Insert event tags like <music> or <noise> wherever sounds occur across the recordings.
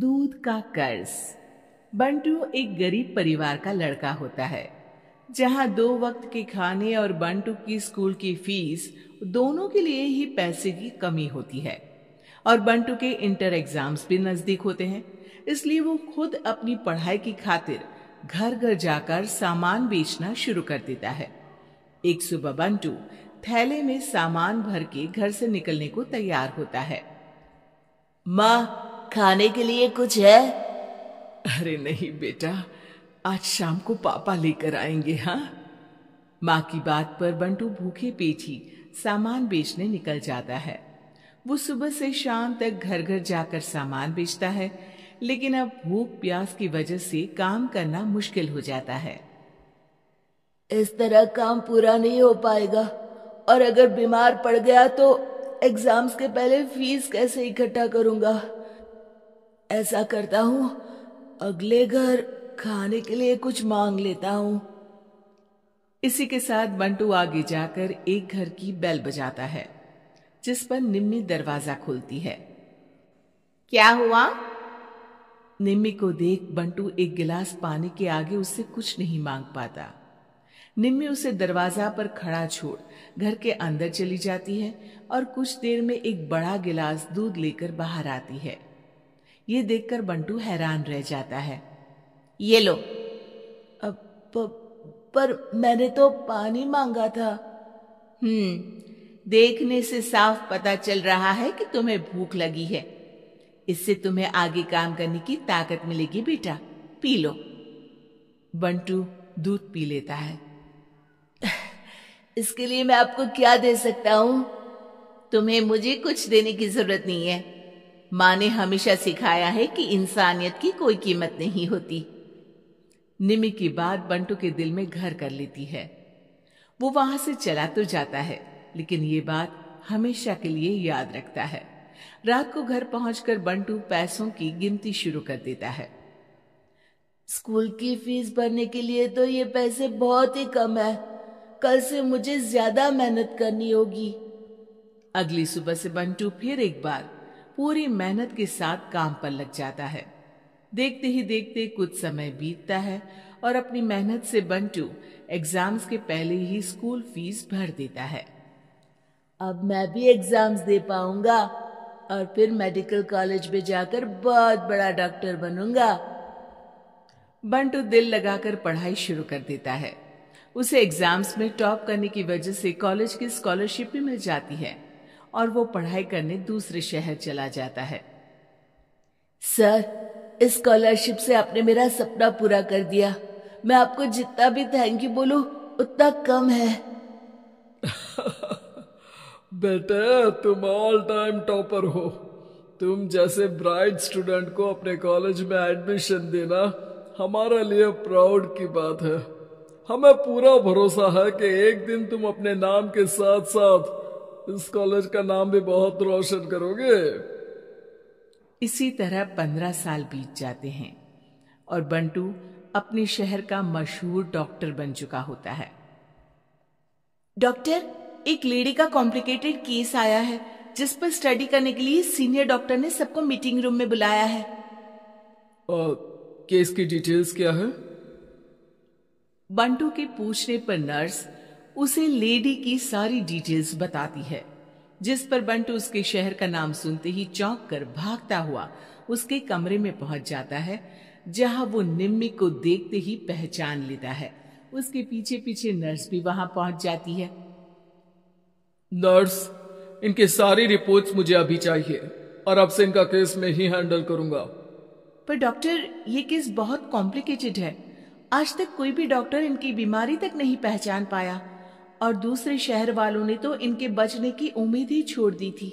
दूध का कर्ज बंटू एक गरीब परिवार का लड़का होता है जहां दो वक्त के खाने और बंटू की स्कूल की फीस दोनों के लिए ही पैसे की कमी होती है और बंटू के इंटर एग्जाम्स भी नज़दीक होते हैं इसलिए वो खुद अपनी पढ़ाई की खातिर घर घर जाकर सामान बेचना शुरू कर देता है एक सुबह बंटू थैले में सामान भर के घर से निकलने को तैयार होता है माँ खाने के लिए कुछ है अरे नहीं बेटा आज शाम को पापा लेकर आएंगे हाँ माँ की बात पर बंटू भूखे पेट ही सामान बेचने निकल जाता है वो सुबह से शाम तक घर घर जाकर सामान बेचता है लेकिन अब भूख प्यास की वजह से काम करना मुश्किल हो जाता है इस तरह काम पूरा नहीं हो पाएगा और अगर बीमार पड़ गया तो एग्जाम्स के पहले फीस कैसे इकट्ठा करूंगा ऐसा करता हूँ अगले घर खाने के लिए कुछ मांग लेता हूँ इसी के साथ बंटू आगे जाकर एक घर की बेल बजाता है जिस पर निम्मी दरवाजा खोलती है क्या हुआ निम्मी को देख बंटू एक गिलास पानी के आगे उससे कुछ नहीं मांग पाता निम्मी उसे दरवाजा पर खड़ा छोड़ घर के अंदर चली जाती है और कुछ देर में एक बड़ा गिलास दूध लेकर बाहर आती है ये देखकर बंटू हैरान रह जाता है ये लो अब पर मैंने तो पानी मांगा था हम्म देखने से साफ पता चल रहा है कि तुम्हें भूख लगी है इससे तुम्हें आगे काम करने की ताकत मिलेगी बेटा पी लो बंटू दूध पी लेता है इसके लिए मैं आपको क्या दे सकता हूं तुम्हें मुझे कुछ देने की जरूरत नहीं है माँ ने हमेशा सिखाया है कि इंसानियत की कोई कीमत नहीं होती निमी की बात बंटू के दिल में घर कर लेती है वो वहां से चला तो जाता है लेकिन ये बात हमेशा के लिए याद रखता है रात को घर पहुंचकर बंटू पैसों की गिनती शुरू कर देता है स्कूल की फीस भरने के लिए तो ये पैसे बहुत ही कम है कल से मुझे ज्यादा मेहनत करनी होगी अगली सुबह से बंटू फिर एक बार पूरी मेहनत के साथ काम पर लग जाता है देखते ही देखते कुछ समय बीतता है और अपनी मेहनत से बंटू एग्जाम्स के पहले ही स्कूल फीस भर देता है अब मैं भी एग्जाम्स दे पाऊंगा और फिर मेडिकल कॉलेज में जाकर बहुत बड़ा डॉक्टर बनूंगा बंटू दिल लगाकर पढ़ाई शुरू कर देता है उसे एग्जाम्स में टॉप करने की वजह से कॉलेज की स्कॉलरशिप भी मिल जाती है और वो पढ़ाई करने दूसरे शहर चला जाता है सर इस स्कॉलरशिप से आपने मेरा सपना पूरा कर दिया मैं आपको जितना भी थैंक यू बोलू उतना कम है <laughs> बेटे तुम ऑल टाइम टॉपर हो तुम जैसे ब्राइट स्टूडेंट को अपने कॉलेज में एडमिशन देना हमारे लिए प्राउड की बात है हमें पूरा भरोसा है कि एक दिन तुम अपने नाम के साथ साथ इस कॉलेज का नाम भी बहुत रोशन करोगे इसी तरह पंद्रह साल बीत जाते हैं और बंटू अपने शहर का मशहूर डॉक्टर बन चुका होता है डॉक्टर एक लेडी का कॉम्प्लिकेटेड केस आया है जिस पर स्टडी करने के लिए सीनियर डॉक्टर ने सबको मीटिंग रूम में बुलाया है और केस की डिटेल्स क्या है बंटू के पूछने पर नर्स उसे लेडी की सारी डिटेल्स बताती है जिस पर बंटू उसके शहर का नाम सुनते ही चौंक कर भागता हुआ उसके कमरे में पहुंच जाता है जहां वो निम्मी को देखते ही पहचान लेता है उसके पीछे पीछे नर्स भी वहां पहुंच जाती है नर्स इनके सारी रिपोर्ट्स मुझे अभी चाहिए और अब से इनका केस में ही हैंडल करूंगा पर डॉक्टर ये केस बहुत कॉम्प्लिकेटेड है आज तक कोई भी डॉक्टर इनकी बीमारी तक नहीं पहचान पाया और दूसरे शहर वालों ने तो इनके बचने की उम्मीद ही छोड़ दी थी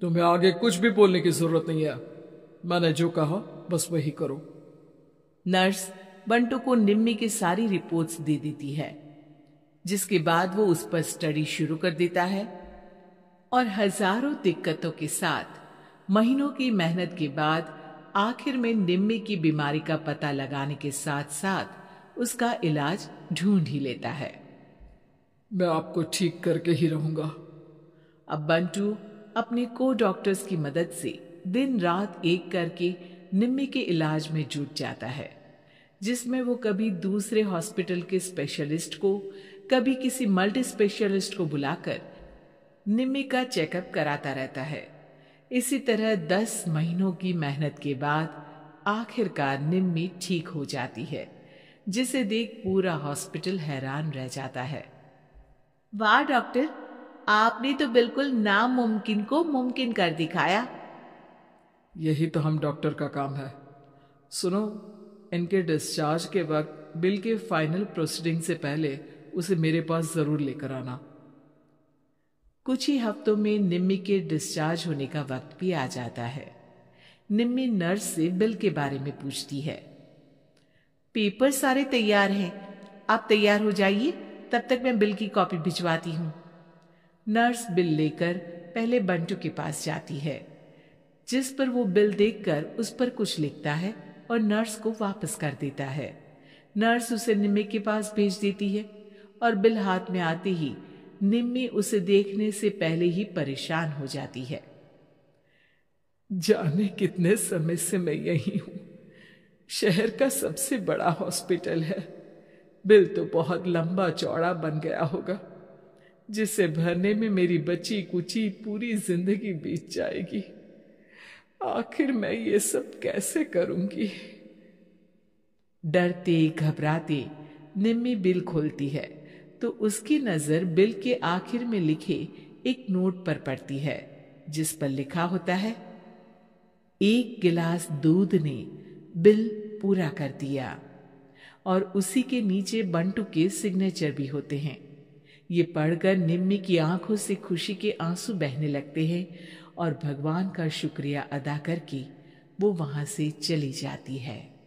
तुम्हें आगे कुछ भी बोलने की जरूरत नहीं है मैंने जो कहा बस वही करो नर्स बंटू को निम्मी की सारी रिपोर्ट्स दे देती है जिसके बाद वो उस पर स्टडी शुरू कर देता है और हजारों दिक्कतों के साथ महीनों की मेहनत के बाद आखिर में निम्मी की बीमारी का पता लगाने के साथ साथ उसका इलाज ढूंढ ही लेता है मैं आपको ठीक करके ही रहूंगा अब बंटू अपने को डॉक्टर्स की मदद से दिन रात एक करके निम्मी के इलाज में जुट जाता है जिसमें वो कभी दूसरे हॉस्पिटल के स्पेशलिस्ट को कभी किसी मल्टी स्पेशलिस्ट को बुलाकर निम्मी का चेकअप कराता रहता है इसी तरह दस महीनों की मेहनत के बाद आखिरकार निम्मी ठीक हो जाती है जिसे देख पूरा हॉस्पिटल हैरान रह जाता है वाह डॉक्टर आपने तो बिल्कुल नामुमकिन को मुमकिन कर दिखाया यही तो हम डॉक्टर का काम है सुनो इनके डिस्चार्ज के वक्त बिल के फाइनल प्रोसीडिंग से पहले उसे मेरे पास ज़रूर लेकर आना कुछ ही हफ्तों में निम्मी के डिस्चार्ज होने का वक्त भी आ जाता है निम्मी नर्स से बिल के बारे में पूछती है पेपर सारे तैयार हैं आप तैयार हो जाइए तब तक मैं बिल की कॉपी भिजवाती हूँ नर्स बिल लेकर पहले बंटू के पास जाती है जिस पर वो बिल देखकर उस पर कुछ लिखता है और नर्स को वापस कर देता है नर्स उसे निम्मी के पास भेज देती है और बिल हाथ में आते ही निम्मी उसे देखने से पहले ही परेशान हो जाती है जाने कितने समय से मैं यही हूं शहर का सबसे बड़ा हॉस्पिटल है बिल तो बहुत लंबा चौड़ा बन गया होगा जिसे भरने में मेरी बची कुची पूरी जिंदगी बीत जाएगी आखिर मैं ये सब कैसे करूंगी डरते घबराते निम्मी बिल खोलती है तो उसकी नजर बिल के आखिर में लिखे एक नोट पर पड़ती है जिस पर लिखा होता है एक गिलास दूध ने बिल पूरा कर दिया और उसी के नीचे बंटू के सिग्नेचर भी होते हैं ये पढ़कर निम्मी की आंखों से खुशी के आंसू बहने लगते हैं और भगवान का शुक्रिया अदा करके वो वहाँ से चली जाती है